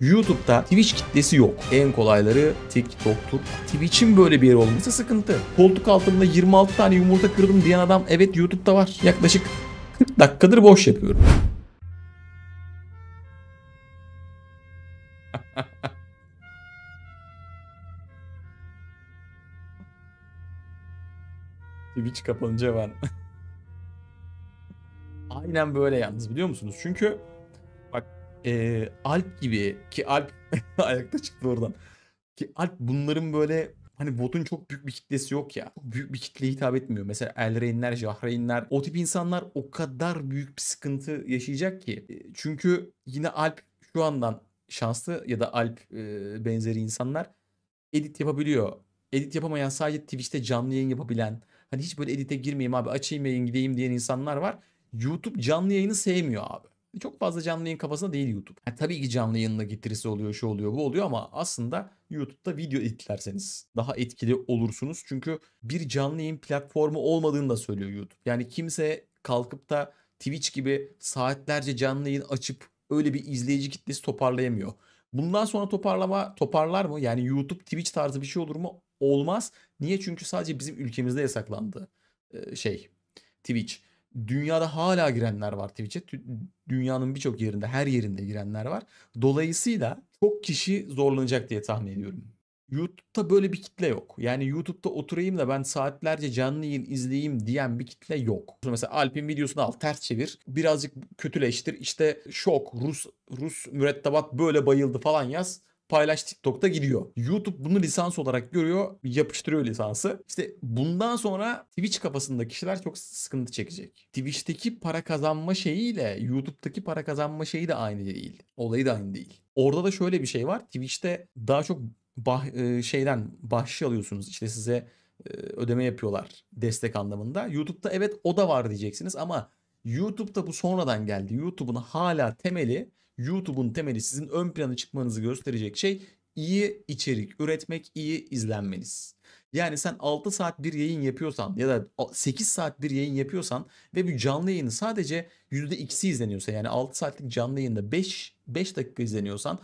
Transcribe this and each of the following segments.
YouTube'da Twitch kitlesi yok. En kolayları TikTok'tur. Twitch'in böyle bir yer olması sıkıntı. Koltuk altında 26 tane yumurta kırdım diyen adam evet YouTube'da var. Yaklaşık 40 dakikadır boş yapıyorum. Twitch kapanınca ben. Aynen böyle yalnız biliyor musunuz? Çünkü e, Alp gibi ki Alp ayakta çıktı oradan. Ki Alp bunların böyle hani botun çok büyük bir kitlesi yok ya. Çok büyük bir kitleye hitap etmiyor. Mesela Elreynler, Jahreynler o tip insanlar o kadar büyük bir sıkıntı yaşayacak ki. Çünkü yine Alp şu andan şanslı ya da Alp e, benzeri insanlar edit yapabiliyor. Edit yapamayan sadece Twitch'te canlı yayın yapabilen hani hiç böyle edite girmeyeyim abi açayım yayın gideyim diyen insanlar var. YouTube canlı yayını sevmiyor abi çok fazla canlı yayın kafasında değil YouTube. Yani tabii ki canlı yayınla getirisi oluyor, şu oluyor, bu oluyor ama aslında YouTube'da video editlerseniz daha etkili olursunuz. Çünkü bir canlı yayın platformu olmadığını da söylüyor YouTube. Yani kimse kalkıp da Twitch gibi saatlerce canlı yayın açıp öyle bir izleyici kitlesi toparlayamıyor. Bundan sonra toparlama toparlar mı? Yani YouTube Twitch tarzı bir şey olur mu? Olmaz. Niye? Çünkü sadece bizim ülkemizde yasaklandı şey Twitch dünyada hala girenler var Twitch'e. Dünyanın birçok yerinde, her yerinde girenler var. Dolayısıyla çok kişi zorlanacak diye tahmin ediyorum. YouTube'da böyle bir kitle yok. Yani YouTube'da oturayım da ben saatlerce canlı yayın izleyeyim diyen bir kitle yok. Mesela Alp'in videosunu al, ters çevir, birazcık kötüleştir. İşte şok, Rus Rus mürettebat böyle bayıldı falan yaz paylaş TikTok'ta gidiyor. YouTube bunu lisans olarak görüyor. Yapıştırıyor lisansı. İşte bundan sonra Twitch kafasında kişiler çok sıkıntı çekecek. Twitch'teki para kazanma şeyiyle YouTube'daki para kazanma şeyi de aynı değil. Olayı da aynı değil. Orada da şöyle bir şey var. Twitch'te daha çok bah- e, şeyden bahşiş alıyorsunuz. İşte size e, ödeme yapıyorlar destek anlamında. YouTube'da evet o da var diyeceksiniz ama YouTube'da bu sonradan geldi. YouTube'un hala temeli YouTube'un temeli sizin ön plana çıkmanızı gösterecek şey iyi içerik üretmek, iyi izlenmeniz. Yani sen 6 saat bir yayın yapıyorsan ya da 8 saat bir yayın yapıyorsan ve bir canlı yayını sadece %2'si izleniyorsa yani 6 saatlik canlı yayında 5, 5 dakika izleniyorsan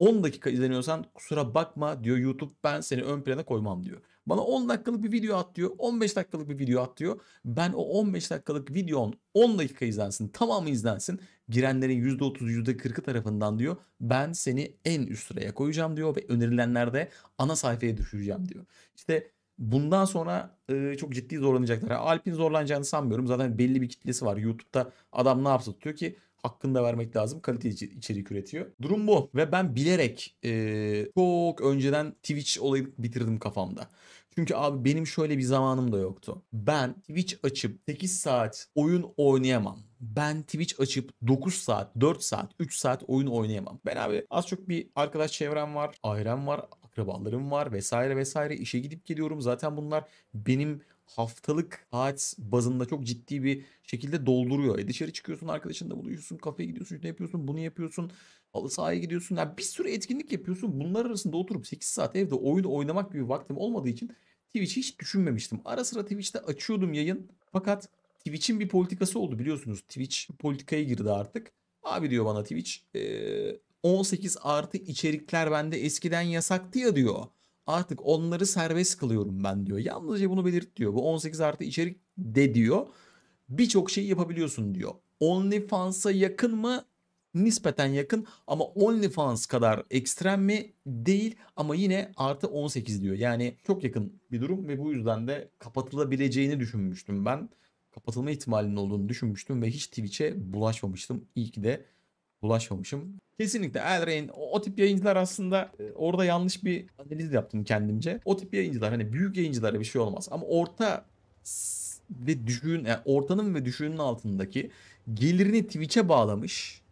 10 dakika izleniyorsan kusura bakma diyor YouTube ben seni ön plana koymam diyor. Bana 10 dakikalık bir video at diyor. 15 dakikalık bir video at diyor. Ben o 15 dakikalık videon 10 dakika izlensin tamamı izlensin. Girenlerin %30'u %40'ı tarafından diyor. Ben seni en üst sıraya koyacağım diyor ve önerilenlerde ana sayfaya düşüreceğim diyor. İşte bundan sonra e, çok ciddi zorlanacaklar. Alp'in zorlanacağını sanmıyorum. Zaten belli bir kitlesi var. YouTube'da adam ne yapsa tutuyor ki hakkını da vermek lazım. Kaliteli içerik üretiyor. Durum bu ve ben bilerek e, çok önceden Twitch olayı bitirdim kafamda. Çünkü abi benim şöyle bir zamanım da yoktu. Ben Twitch açıp 8 saat oyun oynayamam. Ben Twitch açıp 9 saat, 4 saat, 3 saat oyun oynayamam. Ben abi az çok bir arkadaş çevrem var, ailem var, akrabalarım var vesaire vesaire işe gidip geliyorum. Zaten bunlar benim haftalık saat bazında çok ciddi bir şekilde dolduruyor. E dışarı çıkıyorsun arkadaşınla buluyorsun, kafeye gidiyorsun, ne yapıyorsun, bunu yapıyorsun. Halı sahaya gidiyorsun. Yani bir sürü etkinlik yapıyorsun. Bunlar arasında oturup 8 saat evde oyun oynamak gibi vaktim olmadığı için Twitch'i hiç düşünmemiştim. Ara sıra Twitch'te açıyordum yayın. Fakat Twitch'in bir politikası oldu biliyorsunuz. Twitch politikaya girdi artık. Abi diyor bana Twitch 18 artı içerikler bende eskiden yasaktı ya diyor artık onları serbest kılıyorum ben diyor. Yalnızca bunu belirt diyor. Bu 18 artı içerik de diyor. Birçok şey yapabiliyorsun diyor. OnlyFans'a yakın mı? Nispeten yakın ama OnlyFans kadar ekstrem mi? Değil ama yine artı 18 diyor. Yani çok yakın bir durum ve bu yüzden de kapatılabileceğini düşünmüştüm ben. Kapatılma ihtimalinin olduğunu düşünmüştüm ve hiç Twitch'e bulaşmamıştım. İyi ki de bulaşmamışım. Kesinlikle Elrain o, o tip yayıncılar aslında e, orada yanlış bir analiz yaptım kendimce. O tip yayıncılar hani büyük yayıncılara bir şey olmaz ama orta ve düşün, yani ortanın ve düşünün altındaki gelirini Twitch'e bağlamış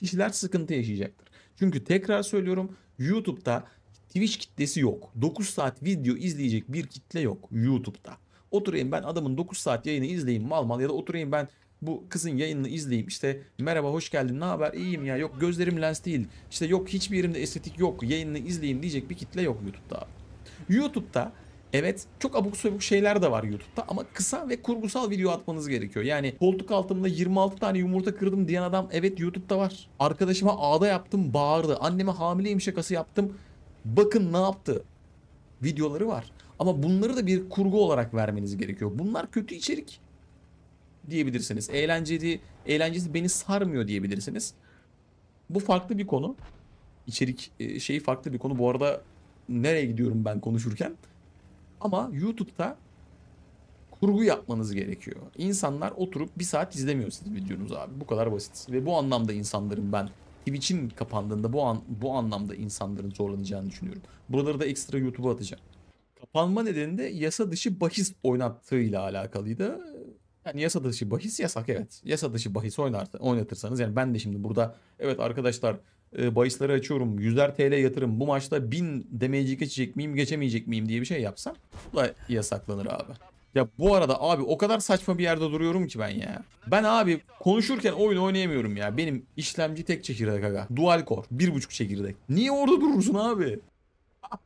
kişiler sıkıntı yaşayacaktır. Çünkü tekrar söylüyorum YouTube'da Twitch kitlesi yok. 9 saat video izleyecek bir kitle yok YouTube'da. Oturayım ben adamın 9 saat yayını izleyeyim mal mal ya da oturayım ben bu kızın yayınını izleyeyim. İşte merhaba hoş geldin ne haber iyiyim ya yok gözlerim lens değil. İşte yok hiçbir yerimde estetik yok yayınını izleyeyim diyecek bir kitle yok YouTube'da YouTube'da Evet çok abuk sabuk şeyler de var YouTube'da ama kısa ve kurgusal video atmanız gerekiyor. Yani koltuk altımda 26 tane yumurta kırdım diyen adam evet YouTube'da var. Arkadaşıma ağda yaptım bağırdı. Anneme hamileyim şakası yaptım. Bakın ne yaptı. Videoları var. Ama bunları da bir kurgu olarak vermeniz gerekiyor. Bunlar kötü içerik diyebilirsiniz. Eğlenceli, eğlencesi beni sarmıyor diyebilirsiniz. Bu farklı bir konu. İçerik e, şeyi farklı bir konu. Bu arada nereye gidiyorum ben konuşurken? Ama YouTube'da kurgu yapmanız gerekiyor. İnsanlar oturup bir saat izlemiyor sizin videonuzu abi. Bu kadar basit. Ve bu anlamda insanların ben Twitch'in kapandığında bu an, bu anlamda insanların zorlanacağını düşünüyorum. Buraları da ekstra YouTube'a atacağım. Kapanma nedeni de yasa dışı bahis oynattığıyla alakalıydı. Yani yasa dışı bahis yasak evet. Yasa dışı bahis oynart, oynatırsanız yani ben de şimdi burada evet arkadaşlar e, bahisleri açıyorum. yüzler TL yatırım bu maçta bin damage'i geçecek miyim geçemeyecek miyim diye bir şey yapsam bu da yasaklanır abi. Ya bu arada abi o kadar saçma bir yerde duruyorum ki ben ya. Ben abi konuşurken oyun oynayamıyorum ya. Benim işlemci tek çekirdek aga. Dual core. bir buçuk çekirdek. Niye orada durursun abi?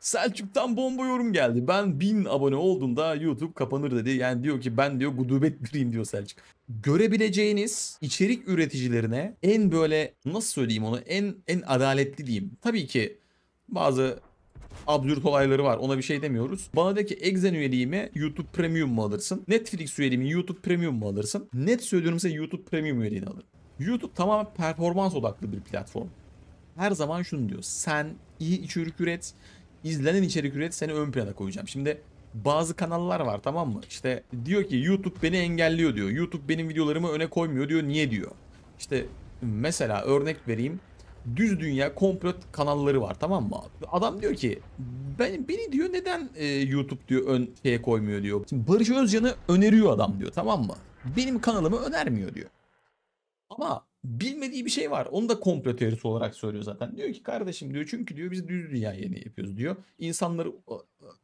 Selçuk'tan bomba yorum geldi. Ben bin abone olduğumda YouTube kapanır dedi. Yani diyor ki ben diyor gudubet biriyim diyor Selçuk. Görebileceğiniz içerik üreticilerine en böyle nasıl söyleyeyim onu en en adaletli diyeyim. Tabii ki bazı absürt olayları var. Ona bir şey demiyoruz. Bana de ki Exen üyeliğimi YouTube Premium mu alırsın? Netflix üyeliğimi YouTube Premium mu alırsın? Net söylüyorum size YouTube Premium üyeliğini alırım. YouTube tamamen performans odaklı bir platform. Her zaman şunu diyor. Sen iyi içerik üret izlenen içerik üret seni ön plana koyacağım. Şimdi bazı kanallar var tamam mı? İşte diyor ki YouTube beni engelliyor diyor. YouTube benim videolarımı öne koymuyor diyor. Niye diyor? İşte mesela örnek vereyim. Düz dünya komplo kanalları var tamam mı? Adam diyor ki ben beni diyor neden e, YouTube diyor ön şeye koymuyor diyor. Şimdi Barış Özcan'ı öneriyor adam diyor tamam mı? Benim kanalımı önermiyor diyor. Ama bilmediği bir şey var. Onu da komplo teorisi olarak söylüyor zaten. Diyor ki kardeşim diyor çünkü diyor biz düz dünya yeni yapıyoruz diyor. İnsanları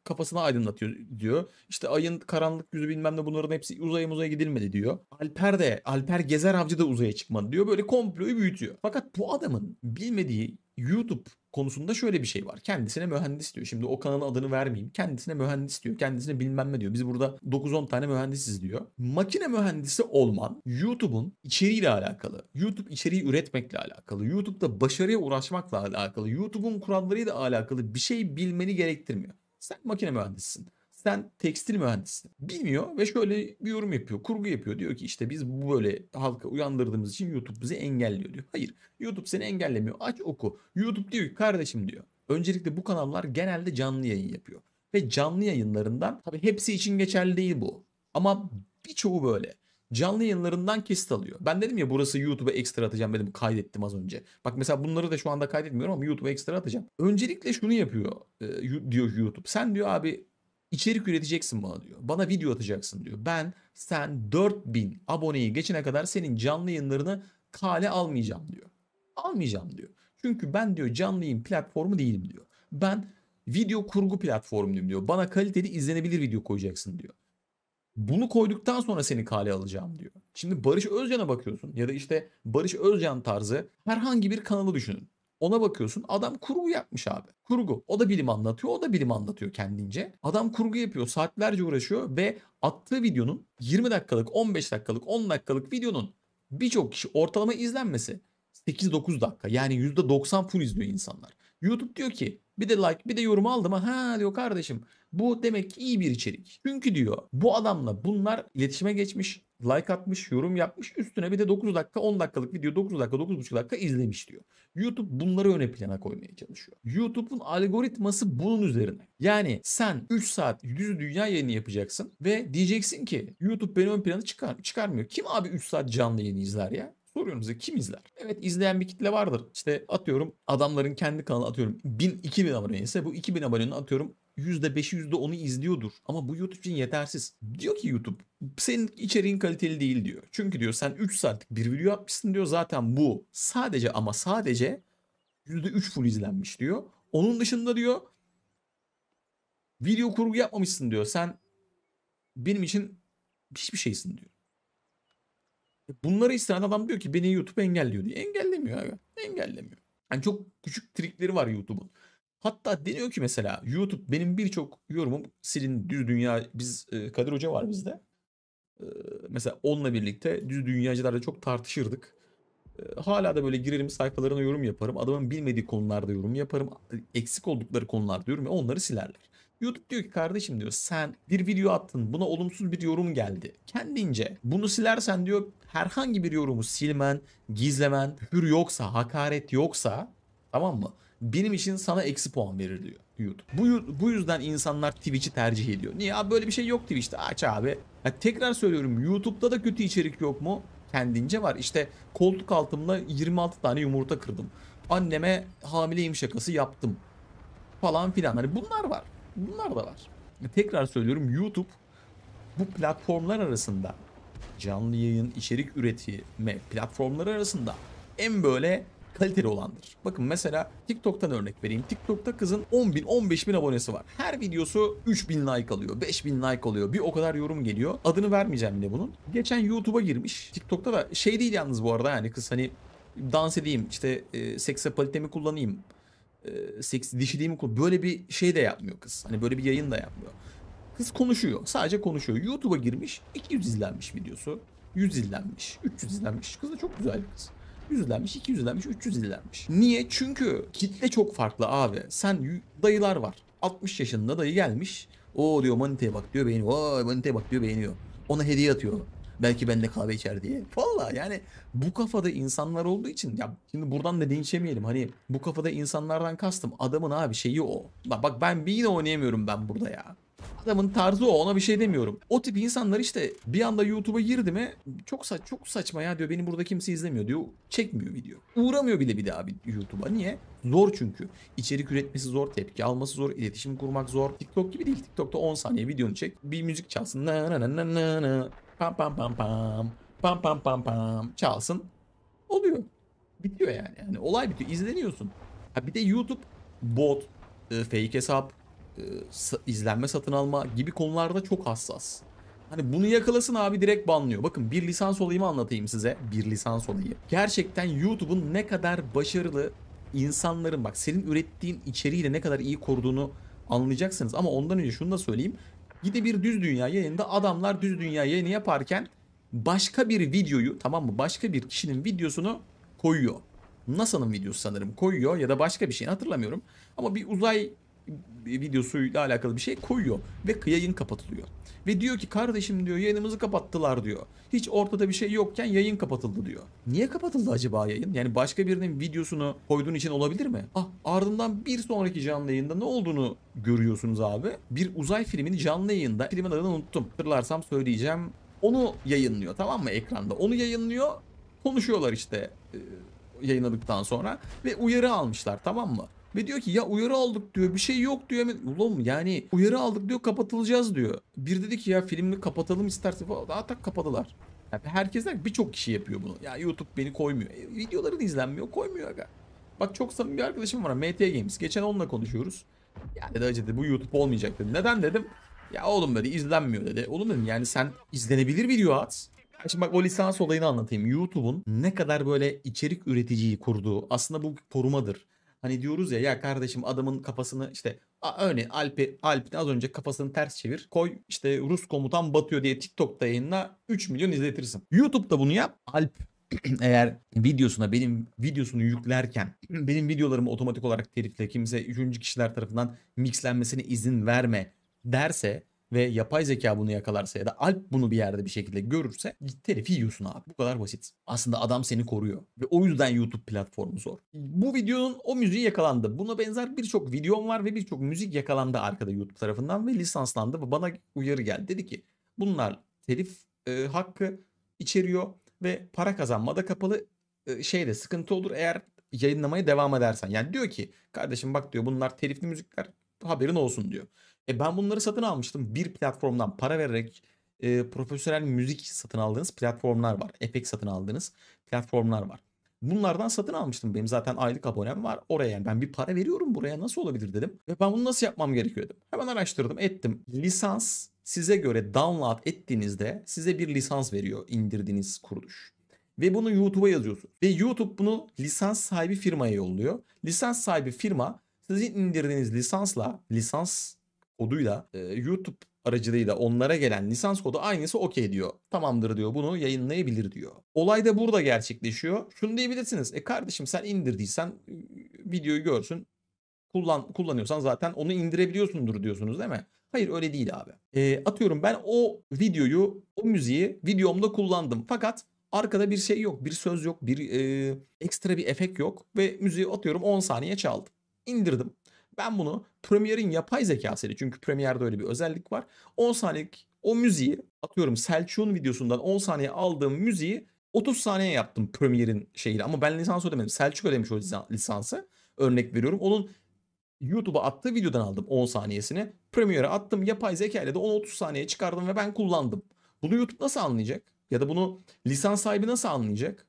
kafasına aydınlatıyor diyor. İşte ayın karanlık yüzü bilmem ne bunların hepsi uzaya uzaya gidilmedi diyor. Alper de Alper Gezer Avcı da uzaya çıkmadı diyor. Böyle komployu büyütüyor. Fakat bu adamın bilmediği YouTube konusunda şöyle bir şey var. Kendisine mühendis diyor. Şimdi o kanalın adını vermeyeyim. Kendisine mühendis diyor. Kendisine bilmem ne diyor. Biz burada 9-10 tane mühendisiz diyor. Makine mühendisi olman YouTube'un içeriğiyle alakalı. YouTube içeriği üretmekle alakalı. YouTube'da başarıya uğraşmakla alakalı. YouTube'un kurallarıyla alakalı bir şey bilmeni gerektirmiyor. Sen makine mühendisisin sen tekstil mühendisisin. Bilmiyor ve şöyle bir yorum yapıyor. Kurgu yapıyor. Diyor ki işte biz bu böyle halka uyandırdığımız için YouTube bizi engelliyor diyor. Hayır YouTube seni engellemiyor. Aç oku. YouTube diyor ki kardeşim diyor. Öncelikle bu kanallar genelde canlı yayın yapıyor. Ve canlı yayınlarından tabii hepsi için geçerli değil bu. Ama birçoğu böyle canlı yayınlarından kesit alıyor. Ben dedim ya burası YouTube'a ekstra atacağım dedim kaydettim az önce. Bak mesela bunları da şu anda kaydetmiyorum ama YouTube'a ekstra atacağım. Öncelikle şunu yapıyor e, diyor YouTube. Sen diyor abi içerik üreteceksin bana diyor. Bana video atacaksın diyor. Ben sen 4000 aboneyi geçene kadar senin canlı yayınlarını kale almayacağım diyor. Almayacağım diyor. Çünkü ben diyor canlı yayın platformu değilim diyor. Ben video kurgu platformuyum diyor. Bana kaliteli izlenebilir video koyacaksın diyor. Bunu koyduktan sonra seni kale alacağım diyor. Şimdi Barış Özcan'a bakıyorsun ya da işte Barış Özcan tarzı herhangi bir kanalı düşünün. Ona bakıyorsun adam kurgu yapmış abi. Kurgu. O da bilim anlatıyor. O da bilim anlatıyor kendince. Adam kurgu yapıyor. Saatlerce uğraşıyor ve attığı videonun 20 dakikalık, 15 dakikalık, 10 dakikalık videonun birçok kişi ortalama izlenmesi 8-9 dakika. Yani %90 full izliyor insanlar. YouTube diyor ki bir de like bir de yorum aldım ha diyor kardeşim bu demek ki iyi bir içerik. Çünkü diyor bu adamla bunlar iletişime geçmiş like atmış, yorum yapmış. Üstüne bir de 9 dakika 10 dakikalık video 9 dakika 9,5 dakika izlemiş diyor. YouTube bunları öne plana koymaya çalışıyor. YouTube'un algoritması bunun üzerine. Yani sen 3 saat yüzü dünya yayını yapacaksın ve diyeceksin ki YouTube beni ön plana çıkar çıkarmıyor. Kim abi 3 saat canlı yayını izler ya? Soruyorum size kim izler? Evet izleyen bir kitle vardır. İşte atıyorum adamların kendi kanalı atıyorum 1000-2000 abone ise bu 2000 abonenin atıyorum %5'i %10'u izliyordur. Ama bu YouTube için yetersiz. Diyor ki YouTube senin içeriğin kaliteli değil diyor. Çünkü diyor sen 3 saatlik bir video yapmışsın diyor. Zaten bu sadece ama sadece %3 full izlenmiş diyor. Onun dışında diyor video kurgu yapmamışsın diyor. Sen benim için hiçbir şeysin diyor. E, bunları isteyen adam diyor ki beni YouTube engelliyor diyor. Engellemiyor abi. Engellemiyor. Yani çok küçük trikleri var YouTube'un. Hatta deniyor ki mesela YouTube benim birçok yorumum silin düz dünya biz e, Kadir Hoca var bizde. E, mesela onunla birlikte düz dünyacılarla çok tartışırdık. E, hala da böyle girerim sayfalarına yorum yaparım. Adamın bilmediği konularda yorum yaparım. Eksik oldukları konularda yorum ve onları silerler. YouTube diyor ki kardeşim diyor sen bir video attın buna olumsuz bir yorum geldi. Kendince bunu silersen diyor herhangi bir yorumu silmen, gizlemen, hür yoksa, hakaret yoksa tamam mı? benim için sana eksi puan verir diyor YouTube. Bu, bu yüzden insanlar Twitch'i tercih ediyor. Niye abi böyle bir şey yok Twitch'te aç abi. Ya tekrar söylüyorum YouTube'da da kötü içerik yok mu? Kendince var. İşte koltuk altımda 26 tane yumurta kırdım. Anneme hamileyim şakası yaptım. Falan filan. Hani bunlar var. Bunlar da var. Ya tekrar söylüyorum YouTube bu platformlar arasında canlı yayın, içerik üretimi platformları arasında en böyle kaliteli olandır. Bakın mesela TikTok'tan örnek vereyim. TikTok'ta kızın 10 bin 15 bin abonesi var. Her videosu 3 bin like alıyor. 5 bin like alıyor. Bir o kadar yorum geliyor. Adını vermeyeceğim bile bunun. Geçen YouTube'a girmiş. TikTok'ta da şey değil yalnız bu arada yani kız hani dans edeyim işte e, seksapalitemi kullanayım. E, seks dişiliğimi kullan, Böyle bir şey de yapmıyor kız. Hani böyle bir yayın da yapmıyor. Kız konuşuyor. Sadece konuşuyor. YouTube'a girmiş. 200 izlenmiş videosu. 100 izlenmiş. 300 izlenmiş. Kız da çok güzel bir kız. 100 izlenmiş, 200 izlenmiş, 300 izlenmiş. Niye? Çünkü kitle çok farklı abi. Sen dayılar var. 60 yaşında dayı gelmiş. O diyor maniteye bak diyor beğeniyor. Vay maniteye bak diyor beğeniyor. Ona hediye atıyor. Belki ben de kahve içer diye. Valla yani bu kafada insanlar olduğu için ya şimdi buradan da dinçemeyelim. Hani bu kafada insanlardan kastım adamın abi şeyi o. Bak, bak ben bir yine oynayamıyorum ben burada ya adamın tarzı o ona bir şey demiyorum. O tip insanlar işte bir anda YouTube'a girdi mi çok saç çok saçma ya diyor beni burada kimse izlemiyor diyor. Çekmiyor video. Uğramıyor bile bir daha YouTube'a. Niye? Zor çünkü. İçerik üretmesi zor, tepki alması zor, iletişim kurmak zor. TikTok gibi değil. TikTok'ta 10 saniye videonu çek. Bir müzik çalsın. Na na na na na. Pam pam pam pam. Pam pam pam pam. Çalsın. Oluyor. Bitiyor yani. yani olay bitiyor. İzleniyorsun. Ha bir de YouTube bot, e, fake hesap, e, izlenme satın alma gibi konularda çok hassas. Hani bunu yakalasın abi direkt banlıyor. Bakın bir lisans olayımı anlatayım size. Bir lisans olayı. Gerçekten YouTube'un ne kadar başarılı insanların bak senin ürettiğin içeriğiyle ne kadar iyi koruduğunu anlayacaksınız. Ama ondan önce şunu da söyleyeyim. Gide bir düz dünya yayında adamlar düz dünya yayını yaparken başka bir videoyu tamam mı başka bir kişinin videosunu koyuyor. NASA'nın videosu sanırım koyuyor ya da başka bir şeyini hatırlamıyorum. Ama bir uzay videosuyla alakalı bir şey koyuyor ve yayın kapatılıyor. Ve diyor ki kardeşim diyor yayınımızı kapattılar diyor. Hiç ortada bir şey yokken yayın kapatıldı diyor. Niye kapatıldı acaba yayın? Yani başka birinin videosunu koyduğun için olabilir mi? Ah ardından bir sonraki canlı yayında ne olduğunu görüyorsunuz abi. Bir uzay filmini canlı yayında filmin adını unuttum. Hatırlarsam söyleyeceğim. Onu yayınlıyor tamam mı ekranda? Onu yayınlıyor. Konuşuyorlar işte yayınladıktan sonra ve uyarı almışlar tamam mı? Ve diyor ki ya uyarı aldık diyor bir şey yok diyor. Oğlum yani uyarı aldık diyor kapatılacağız diyor. Bir dedi ki ya filmini kapatalım isterse falan. Daha tak kapadılar. Yani herkesler birçok kişi yapıyor bunu. Ya YouTube beni koymuyor. E, videoları da izlenmiyor koymuyor aga. Bak çok samimi bir arkadaşım var MT Games. Geçen onunla konuşuyoruz. Ya dedi acı dedi bu YouTube olmayacak dedi. Neden dedim. Ya oğlum dedi izlenmiyor dedi. Oğlum dedim yani sen izlenebilir video at. Şimdi bak o lisans olayını anlatayım. YouTube'un ne kadar böyle içerik üreticiyi kurduğu aslında bu korumadır. Hani diyoruz ya ya kardeşim adamın kafasını işte örneğin Alp'i Alp'in az önce kafasını ters çevir. Koy işte Rus komutan batıyor diye TikTok'ta yayınla 3 milyon izletirsin. YouTube'da bunu yap. Alp eğer videosuna benim videosunu yüklerken benim videolarımı otomatik olarak telifle kimse üçüncü kişiler tarafından mixlenmesine izin verme derse ve yapay zeka bunu yakalarsa ya da Alp bunu bir yerde bir şekilde görürse telifi yiyorsun abi. Bu kadar basit. Aslında adam seni koruyor ve o yüzden YouTube platformu zor. Bu videonun o müziği yakalandı. Buna benzer birçok videom var ve birçok müzik yakalandı arkada YouTube tarafından ve lisanslandı ve bana uyarı geldi. Dedi ki bunlar telif e, hakkı içeriyor ve para kazanmada kapalı e, şeyde sıkıntı olur eğer yayınlamaya devam edersen. Yani diyor ki kardeşim bak diyor bunlar telifli müzikler haberin olsun diyor. E ben bunları satın almıştım. Bir platformdan para vererek e, profesyonel müzik satın aldığınız platformlar var. Epic satın aldığınız platformlar var. Bunlardan satın almıştım. Benim zaten aylık abonem var oraya. Yani ben bir para veriyorum buraya nasıl olabilir dedim. Ve ben bunu nasıl yapmam gerekiyor dedim. Hemen araştırdım ettim. Lisans size göre download ettiğinizde size bir lisans veriyor indirdiğiniz kuruluş. Ve bunu YouTube'a yazıyorsunuz. Ve YouTube bunu lisans sahibi firmaya yolluyor. Lisans sahibi firma sizin indirdiğiniz lisansla lisans koduyla e, YouTube aracılığıyla onlara gelen lisans kodu aynısı okey diyor. Tamamdır diyor bunu yayınlayabilir diyor. Olay da burada gerçekleşiyor. Şunu diyebilirsiniz. E kardeşim sen indirdiysen videoyu görsün. Kullan, kullanıyorsan zaten onu indirebiliyorsundur diyorsunuz değil mi? Hayır öyle değil abi. E, atıyorum ben o videoyu, o müziği videomda kullandım. Fakat arkada bir şey yok, bir söz yok, bir e, ekstra bir efekt yok. Ve müziği atıyorum 10 saniye çaldım. İndirdim. Ben bunu Premiere'in yapay zekasıyla çünkü Premiere'de öyle bir özellik var. 10 saniyelik o müziği atıyorum Selçuk'un videosundan 10 saniye aldığım müziği 30 saniye yaptım Premiere'in şeyiyle. Ama ben lisans ödemedim. Selçuk ödemiş o lisansı. Örnek veriyorum. Onun YouTube'a attığı videodan aldım 10 saniyesini. Premiere attım. Yapay zeka ile de 10-30 saniye çıkardım ve ben kullandım. Bunu YouTube nasıl anlayacak? Ya da bunu lisans sahibi nasıl anlayacak?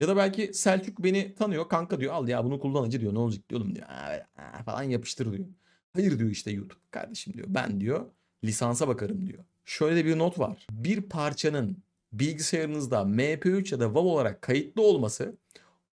Ya da belki Selçuk beni tanıyor. Kanka diyor al ya bunu kullanıcı diyor. Ne olacak diyorum diyor. Aa, falan yapıştır diyor. Hayır diyor işte YouTube kardeşim diyor. Ben diyor lisansa bakarım diyor. Şöyle de bir not var. Bir parçanın bilgisayarınızda MP3 ya da WAV olarak kayıtlı olması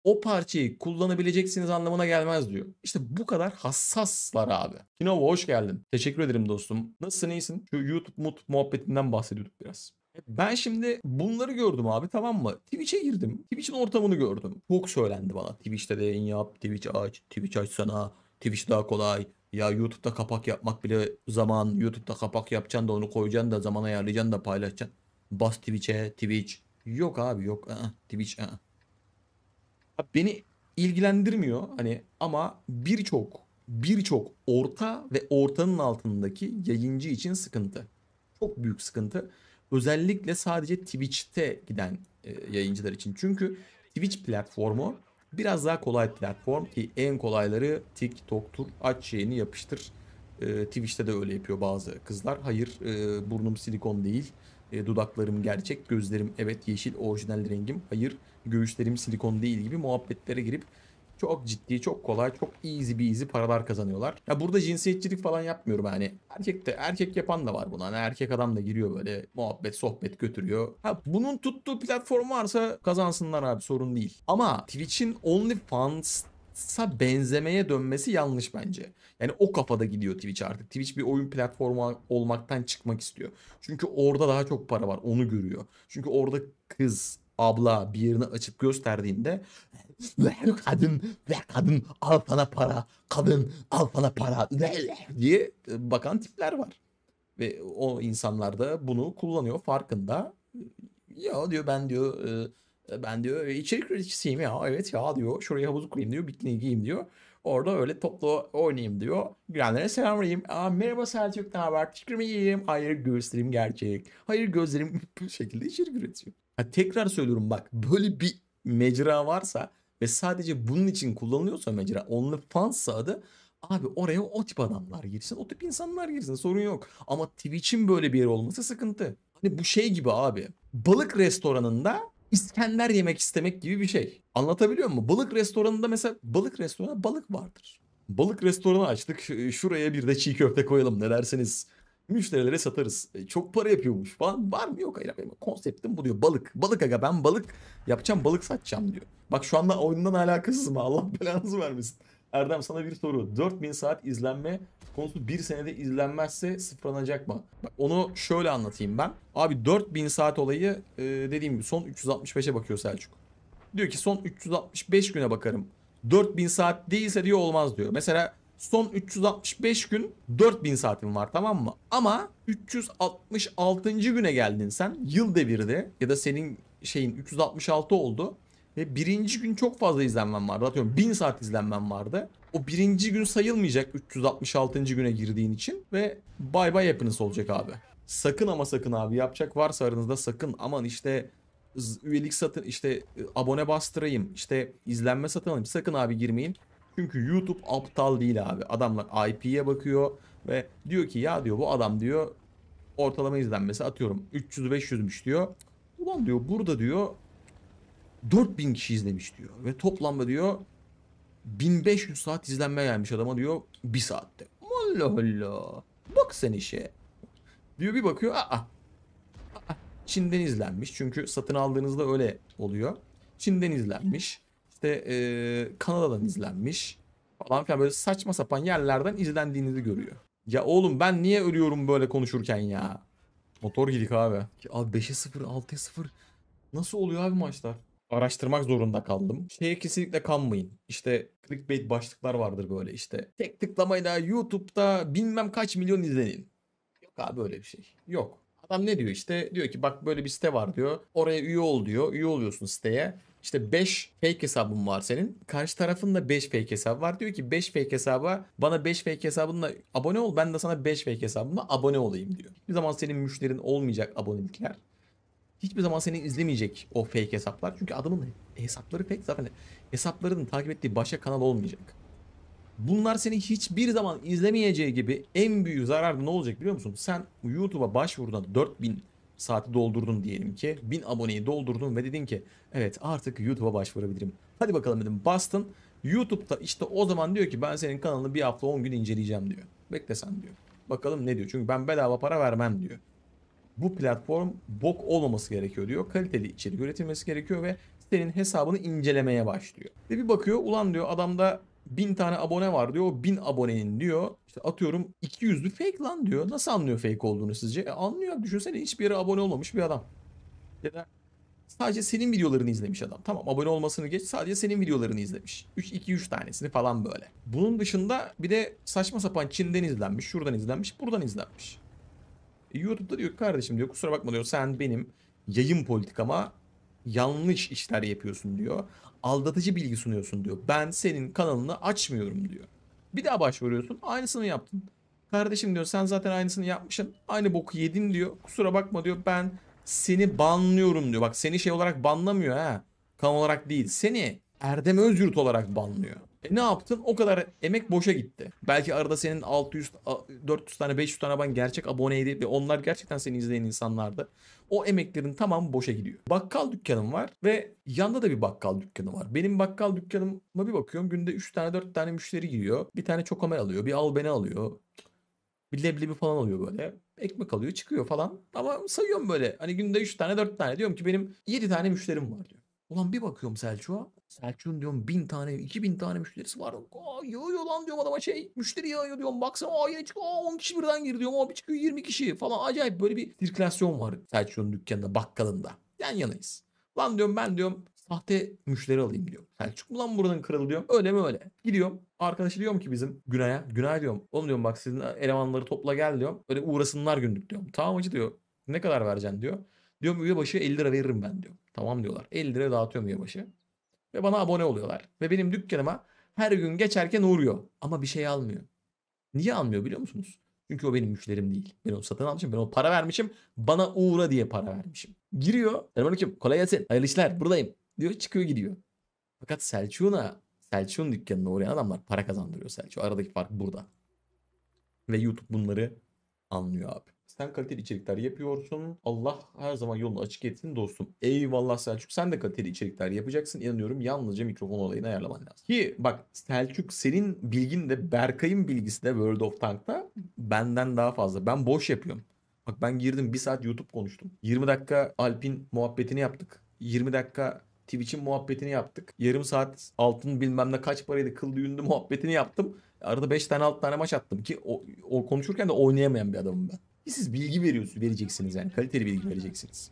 o parçayı kullanabileceksiniz anlamına gelmez diyor. İşte bu kadar hassaslar abi. Kinova hoş geldin. Teşekkür ederim dostum. Nasılsın iyisin? Şu YouTube mut muhabbetinden bahsediyorduk biraz. Ben şimdi bunları gördüm abi tamam mı? Twitch'e girdim. Twitch'in ortamını gördüm. Çok söylendi bana. Twitch'te de yayın yap, Twitch aç, Twitch açsana, Twitch daha kolay. Ya YouTube'da kapak yapmak bile zaman. YouTube'da kapak yapacaksın da onu koyacaksın da zaman ayarlayacaksın da paylaşacaksın. Bas Twitch'e, Twitch. Yok abi yok. Aa, Twitch. Aa. Abi beni ilgilendirmiyor hani ama birçok birçok orta ve ortanın altındaki yayıncı için sıkıntı. Çok büyük sıkıntı. Özellikle sadece Twitch'te giden e, yayıncılar için. Çünkü Twitch platformu biraz daha kolay platform ki en kolayları TikTok'tur. Aç şeyini yapıştır. E, Twitch'te de öyle yapıyor bazı kızlar. Hayır e, burnum silikon değil. E, dudaklarım gerçek, gözlerim evet yeşil orijinal rengim. Hayır göğüslerim silikon değil gibi muhabbetlere girip çok ciddi, çok kolay, çok easy bir easy paralar kazanıyorlar. Ya burada cinsiyetçilik falan yapmıyorum hani. Erkek de erkek yapan da var buna. Hani erkek adam da giriyor böyle muhabbet, sohbet götürüyor. Ha bunun tuttuğu platform varsa kazansınlar abi sorun değil. Ama Twitch'in OnlyFans sa benzemeye dönmesi yanlış bence. Yani o kafada gidiyor Twitch artık. Twitch bir oyun platformu olmaktan çıkmak istiyor. Çünkü orada daha çok para var. Onu görüyor. Çünkü orada kız, abla bir yerini açıp gösterdiğinde ver kadın ver kadın al sana para kadın al sana para diye e, bakan tipler var. Ve o insanlar da bunu kullanıyor farkında. Ya diyor ben diyor e, e, ben diyor içerik üreticisiyim ya evet ya diyor şuraya havuzu kurayım diyor bikini giyeyim diyor. Orada öyle toplu oynayayım diyor. Girenlere selam vereyim. Aa, merhaba Selçuk ne haber? Fikrimi yiyeyim. Hayır gösterim gerçek. Hayır gözlerim bu şekilde içerik üretiyor. Ha, tekrar söylüyorum bak böyle bir mecra varsa ve sadece bunun için kullanılıyorsa mecra OnlyFans'sa adı abi oraya o tip adamlar girsin o tip insanlar girsin sorun yok. Ama Twitch'in böyle bir yer olması sıkıntı. Hani bu şey gibi abi balık restoranında İskender yemek istemek gibi bir şey. Anlatabiliyor muyum? Balık restoranında mesela balık restoranında balık vardır. Balık restoranı açtık şuraya bir de çiğ köfte koyalım ne dersiniz müşterilere satarız. E, çok para yapıyormuş falan. Var mı? Yok. Hayır, benim konseptim bu diyor. Balık. Balık aga ben balık yapacağım balık satacağım diyor. Bak şu anda oyundan alakasız mı? Allah belanızı vermesin. Erdem sana bir soru. 4000 saat izlenme konusu bir senede izlenmezse sıfırlanacak mı? Bak onu şöyle anlatayım ben. Abi 4000 saat olayı e, dediğim gibi son 365'e bakıyor Selçuk. Diyor ki son 365 güne bakarım. 4000 saat değilse diyor olmaz diyor. Mesela son 365 gün 4000 saatin var tamam mı? Ama 366. güne geldin sen yıl devirde ya da senin şeyin 366 oldu. Ve birinci gün çok fazla izlenmem vardı. Atıyorum 1000 saat izlenmem vardı. O birinci gün sayılmayacak 366. güne girdiğin için ve bay bay hepiniz olacak abi. Sakın ama sakın abi yapacak varsa aranızda sakın aman işte üyelik satın işte e, abone bastırayım işte izlenme satın alayım sakın abi girmeyin. Çünkü YouTube aptal değil abi. Adamlar IP'ye bakıyor ve diyor ki ya diyor bu adam diyor ortalama izlenmesi atıyorum 300-500'müş diyor. Ulan diyor burada diyor 4000 kişi izlemiş diyor ve toplamda diyor 1500 saat izlenme gelmiş adama diyor bir saatte. Allah Allah. Bak sen işe. Diyor bir bakıyor aa. aa Çin'den izlenmiş çünkü satın aldığınızda öyle oluyor. Çin'den izlenmiş işte e, Kanada'dan izlenmiş falan filan böyle saçma sapan yerlerden izlendiğini de görüyor. Ya oğlum ben niye ölüyorum böyle konuşurken ya? Motor gidik abi. Abi 5'e 0, 6'ya 0. Nasıl oluyor abi maçlar? Araştırmak zorunda kaldım. Şeye kesinlikle kanmayın. İşte clickbait başlıklar vardır böyle işte. Tek tıklamayla YouTube'da bilmem kaç milyon izlenin. Yok abi böyle bir şey. Yok. Adam ne diyor işte? Diyor ki bak böyle bir site var diyor. Oraya üye ol diyor. Üye oluyorsun siteye. İşte 5 fake hesabın var senin. Karşı tarafın da 5 fake hesabı var. Diyor ki 5 fake hesaba bana 5 fake hesabınla abone ol. Ben de sana 5 fake hesabıma abone olayım diyor. Bir zaman senin müşterin olmayacak abonelikler. Hiçbir zaman seni izlemeyecek o fake hesaplar. Çünkü adamın hesapları fake zaten hesaplarının takip ettiği başka kanal olmayacak. Bunlar seni hiçbir zaman izlemeyeceği gibi en büyük zararda ne olacak biliyor musun? Sen YouTube'a başvurduğunda 4000 saati doldurdun diyelim ki. 1000 aboneyi doldurdun ve dedin ki evet artık YouTube'a başvurabilirim. Hadi bakalım dedim bastın. YouTube'da işte o zaman diyor ki ben senin kanalını bir hafta 10 gün inceleyeceğim diyor. Beklesen diyor. Bakalım ne diyor. Çünkü ben bedava para vermem diyor. Bu platform bok olmaması gerekiyor diyor. Kaliteli içerik üretilmesi gerekiyor ve senin hesabını incelemeye başlıyor. Ve bir bakıyor ulan diyor adamda Bin tane abone var diyor. O 1000 abonenin diyor. İşte atıyorum 200'lü fake lan diyor. Nasıl anlıyor fake olduğunu sizce? E anlıyor. Düşünsene hiçbir yere abone olmamış bir adam. Ya da sadece senin videolarını izlemiş adam. Tamam abone olmasını geç sadece senin videolarını izlemiş. 3 2 3 tanesini falan böyle. Bunun dışında bir de saçma sapan Çin'den izlenmiş, şuradan izlenmiş, buradan izlenmiş. E, YouTube'da diyor kardeşim diyor kusura bakma diyor sen benim yayın politikama yanlış işler yapıyorsun diyor. Aldatıcı bilgi sunuyorsun diyor. Ben senin kanalını açmıyorum diyor. Bir daha başvuruyorsun. Aynısını yaptın. Kardeşim diyor sen zaten aynısını yapmışsın. Aynı boku yedin diyor. Kusura bakma diyor ben seni banlıyorum diyor. Bak seni şey olarak banlamıyor ha. Kan olarak değil. Seni Erdem Özyurt olarak banlıyor. E ne yaptın? O kadar emek boşa gitti. Belki arada senin 600, 400 tane, 500 tane ben gerçek aboneydi ve onlar gerçekten seni izleyen insanlardı. O emeklerin tamamı boşa gidiyor. Bakkal dükkanım var ve yanda da bir bakkal dükkanı var. Benim bakkal dükkanıma bir bakıyorum günde 3 tane 4 tane müşteri giriyor. Bir tane çokomel alıyor, bir albeni alıyor. Bir leblebi falan alıyor böyle. Ekmek alıyor çıkıyor falan. Ama sayıyorum böyle. Hani günde 3 tane 4 tane. Diyorum ki benim 7 tane müşterim var diyor. Ulan bir bakıyorum Selçuk'a. Selçuk'un diyorum bin tane, iki bin tane müşterisi var. Aa, yağıyor lan diyorum adama şey. Müşteri yağıyor diyorum. Baksana aa yine çık. on kişi birden gir diyorum. Aa bir çıkıyor 20 kişi falan. Acayip böyle bir sirkülasyon var Selçuk'un dükkanında, bakkalında. Yan yanayız. Lan diyorum ben diyorum sahte müşteri alayım diyor. Selçuk mu lan buranın kralı diyorum. Öyle mi öyle. Gidiyorum. Arkadaşı diyorum ki bizim Günay'a. Günay diyorum. Oğlum diyorum bak sizin elemanları topla gel diyorum. Öyle uğrasınlar günlük diyorum. Tamam hacı diyor. Ne kadar vereceksin diyor. Diyorum üye başı 50 lira veririm ben diyor. Tamam diyorlar. 50 lira dağıtıyorum üye başı. Ve bana abone oluyorlar. Ve benim dükkanıma her gün geçerken uğruyor. Ama bir şey almıyor. Niye almıyor biliyor musunuz? Çünkü o benim müşterim değil. Ben onu satın almışım. Ben o para vermişim. Bana uğra diye para vermişim. Giriyor. Selamünaleyküm. Kolay gelsin. Hayırlı işler. Buradayım. Diyor çıkıyor gidiyor. Fakat Selçuk'una Selçuk'un dükkanına uğrayan adamlar para kazandırıyor Selçuk. Aradaki fark burada. Ve YouTube bunları anlıyor abi. Sen kaliteli içerikler yapıyorsun. Allah her zaman yolunu açık etsin dostum. Eyvallah Selçuk sen de kaliteli içerikler yapacaksın. İnanıyorum yalnızca mikrofon olayını ayarlaman lazım. Ki bak Selçuk senin bilgin de Berkay'ın bilgisi de World of Tank'ta benden daha fazla. Ben boş yapıyorum. Bak ben girdim bir saat YouTube konuştum. 20 dakika Alp'in muhabbetini yaptık. 20 dakika Twitch'in muhabbetini yaptık. Yarım saat altın bilmem ne kaç paraydı kıl düğünde muhabbetini yaptım. Arada 5 tane 6 tane maç attım ki o, o konuşurken de oynayamayan bir adamım ben. Siz bilgi veriyorsunuz, vereceksiniz yani kaliteli bilgi vereceksiniz.